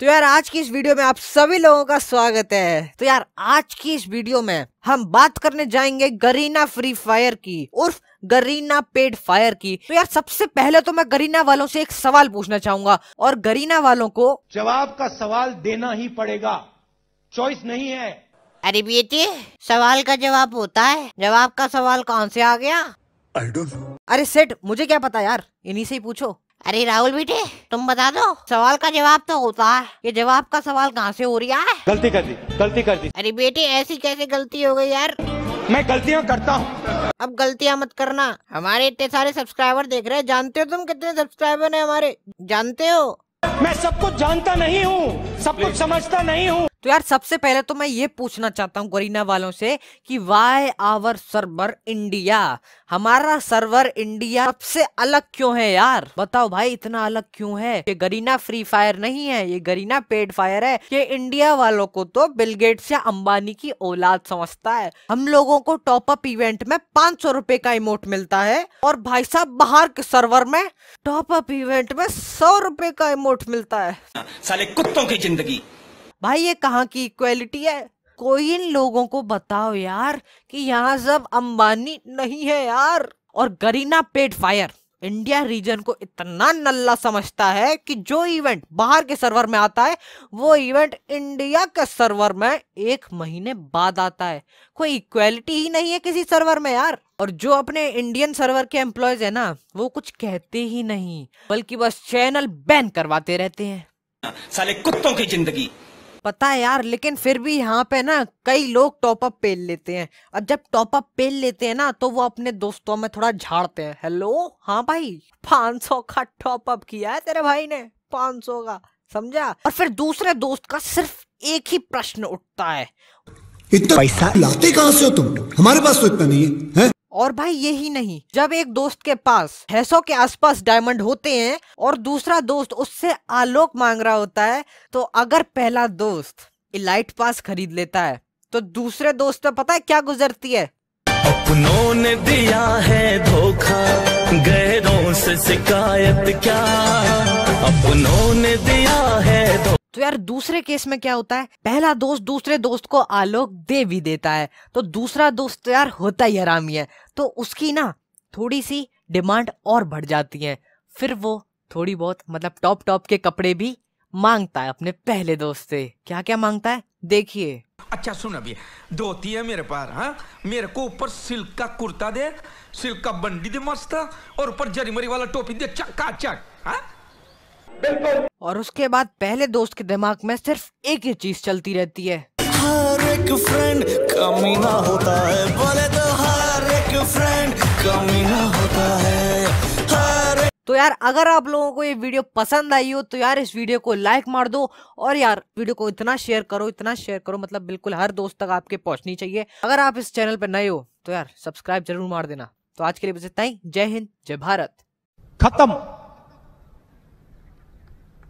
तो यार आज की इस वीडियो में आप सभी लोगों का स्वागत है तो यार आज की इस वीडियो में हम बात करने जाएंगे गरीना फ्री फायर की उर्फ गरीना पेड फायर की तो यार सबसे पहले तो मैं गरीना वालों से एक सवाल पूछना चाहूंगा और गरीना वालों को जवाब का सवाल देना ही पड़ेगा चॉइस नहीं है अरे बेटे सवाल का जवाब होता है जवाब का सवाल कौन से आ गया अरे सेठ मुझे क्या पता यार इन्हीं से ही पूछो अरे राहुल बेटे तुम बता दो सवाल का जवाब तो होता है ये जवाब का सवाल कहाँ से हो रहा है गलती कर दी गलती कर दी अरे बेटे ऐसी कैसे गलती हो गई यार मैं गलतियाँ करता हूँ अब गलतियाँ मत करना हमारे इतने सारे सब्सक्राइबर देख रहे हैं जानते हो तुम कितने सब्सक्राइबर है हमारे जानते हो मैं सब कुछ जानता नहीं हूँ सब कुछ समझता नहीं हूँ तो यार सबसे पहले तो मैं ये पूछना चाहता हूँ गोरीना वालों से कि वाई आवर सर्वर इंडिया हमारा सर्वर इंडिया सबसे अलग क्यों है यार बताओ भाई इतना अलग क्यों है ये गरीना फ्री फायर नहीं है ये गरीना पेड फायर है ये इंडिया वालों को तो बिलगेट से अंबानी की औलाद समझता है हम लोगों को टॉप अप इवेंट में पांच सौ रुपए का इमोट मिलता है और भाई साहब बाहर के सर्वर में टॉप अप इवेंट में सौ रुपए का इमोट मिलता है साले कुत्तों की जिंदगी भाई ये कहाँ की इक्वलिटी है कोई इन लोगों को बताओ यार कि यहाँ सब अंबानी नहीं है यार और Garena free fire India region को इतना नल्ला समझता है कि जो इवेंट बाहर के सर्वर में आता है वो इवेंट इंडिया के सर्वर में एक महीने बाद आता है कोई इक्वलिटी ही नहीं है किसी सर्वर में यार और जो अपने इंडियन सर्वर के एम्प्लॉयज है ना वो कुछ कहते ही नहीं बल्कि बस चैनल बैन करवाते रहते हैं साले कुत्तों की जिंदगी पता है यार लेकिन फिर भी यहाँ पे ना कई लोग टॉपअप पेल लेते हैं अब जब टॉपअप पेल लेते हैं ना तो वो अपने दोस्तों में थोड़ा झाड़ते हैं हेलो हाँ भाई पांच सौ का टॉप अप किया है तेरे भाई ने पाँच सौ का समझा और फिर दूसरे दोस्त का सिर्फ एक ही प्रश्न उठता है इतना पैसा लाते कहाँ से हो तुम हमारे पास तो इतना नहीं है, है? और भाई यही नहीं जब एक दोस्त के पास है के आसपास डायमंड होते हैं और दूसरा दोस्त उससे आलोक मांग रहा होता है तो अगर पहला दोस्त इलाइट पास खरीद लेता है तो दूसरे दोस्त पे पता है क्या गुजरती है अपनों ने दिया है धोखा गहरों से शिकायत क्या अपनों ने दिया है यार दूसरे केस में क्या होता है पहला दोस्त दूसरे दोस्त को आलोक दे भी देता है तो दूसरा दोस्त तो यार होता ही हरामी है तो उसकी ना थोड़ी सी डिमांड और बढ़ जाती है फिर वो थोड़ी बहुत मतलब टॉप टॉप के कपड़े भी मांगता है अपने पहले दोस्त से क्या क्या मांगता है देखिए अच्छा सुन अभी धोती है मेरे पास हाँ मेरे को ऊपर सिल्क का कुर्ता दे सिल्क का बंडी दे मस्त और ऊपर जरीमरी वाला टोपी दे चक्का चक हाँ बिल्कुल और उसके बाद पहले दोस्त के दिमाग में सिर्फ एक ही चीज चलती रहती है हर एक फ्रेंड कमीना होता है बोले तो हर एक फ्रेंड कमीना होता है तो यार अगर आप लोगों को ये वीडियो पसंद आई हो तो यार इस वीडियो को लाइक मार दो और यार वीडियो को इतना शेयर करो इतना शेयर करो मतलब बिल्कुल हर दोस्त तक आपके पहुंचनी चाहिए अगर आप इस चैनल पर नए हो तो यार सब्सक्राइब जरूर मार देना तो आज के लिए बस इतना ही जय हिंद जय भारत खत्म